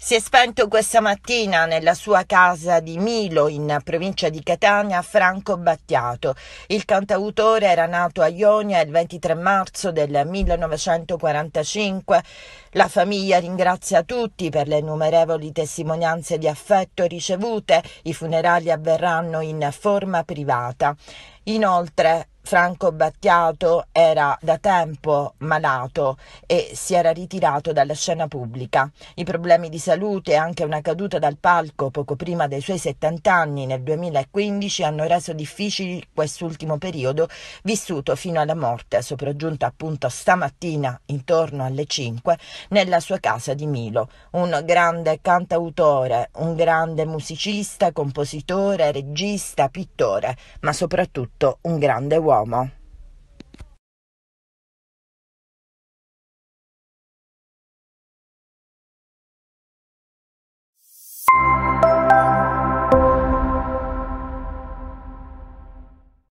Si è spento questa mattina nella sua casa di Milo, in provincia di Catania, Franco Battiato. Il cantautore era nato a Ionia il 23 marzo del 1945. La famiglia ringrazia tutti per le innumerevoli testimonianze di affetto ricevute. I funerali avverranno in forma privata. Inoltre, Franco Battiato era da tempo malato e si era ritirato dalla scena pubblica. I problemi di salute e anche una caduta dal palco poco prima dei suoi 70 anni nel 2015 hanno reso difficili quest'ultimo periodo vissuto fino alla morte, sopraggiunta appunto stamattina intorno alle 5 nella sua casa di Milo. Un grande cantautore, un grande musicista, compositore, regista, pittore, ma soprattutto un grande uomo 毛。